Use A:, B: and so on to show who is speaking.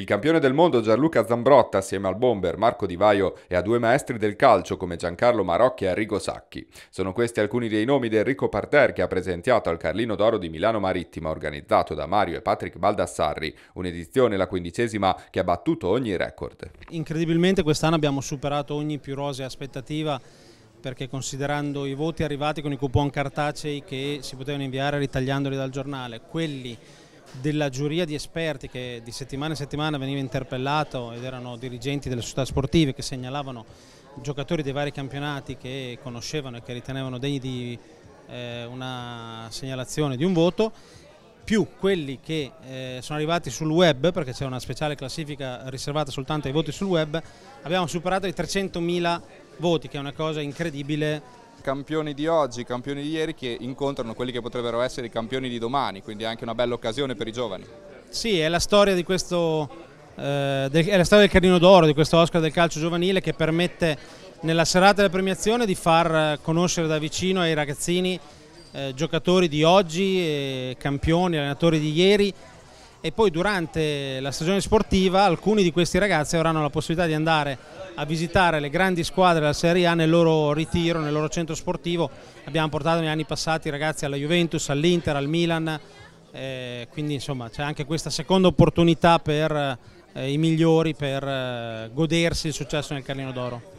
A: Il campione del mondo Gianluca Zambrotta, assieme al bomber Marco Di Vaio e a due maestri del calcio come Giancarlo Marocchi e Arrigo Sacchi. Sono questi alcuni dei nomi del ricco parterre che ha presentato al Carlino d'Oro di Milano Marittima, organizzato da Mario e Patrick Baldassarri, un'edizione, la quindicesima, che ha battuto ogni record.
B: Incredibilmente quest'anno abbiamo superato ogni più rosea aspettativa perché considerando i voti arrivati con i coupon cartacei che si potevano inviare ritagliandoli dal giornale, quelli della giuria di esperti che di settimana in settimana veniva interpellato ed erano dirigenti delle società sportive che segnalavano giocatori dei vari campionati che conoscevano e che ritenevano degni di eh, una segnalazione di un voto più quelli che eh, sono arrivati sul web, perché c'è una speciale classifica riservata soltanto ai voti sul web, abbiamo superato i 300.000 voti, che è una cosa incredibile
A: campioni di oggi, campioni di ieri che incontrano quelli che potrebbero essere i campioni di domani, quindi è anche una bella occasione per i giovani. Sì, è la
B: storia di questo eh, del, è la storia del Carino d'Oro, di questo Oscar del calcio giovanile che permette nella serata della premiazione di far eh, conoscere da vicino ai ragazzini eh, giocatori di oggi, eh, campioni, allenatori di ieri e poi durante la stagione sportiva alcuni di questi ragazzi avranno la possibilità di andare a visitare le grandi squadre della Serie A nel loro ritiro, nel loro centro sportivo. Abbiamo portato negli anni passati i ragazzi alla Juventus, all'Inter, al Milan, eh, quindi insomma c'è anche questa seconda opportunità per eh, i migliori per eh, godersi il successo nel Carlino d'Oro.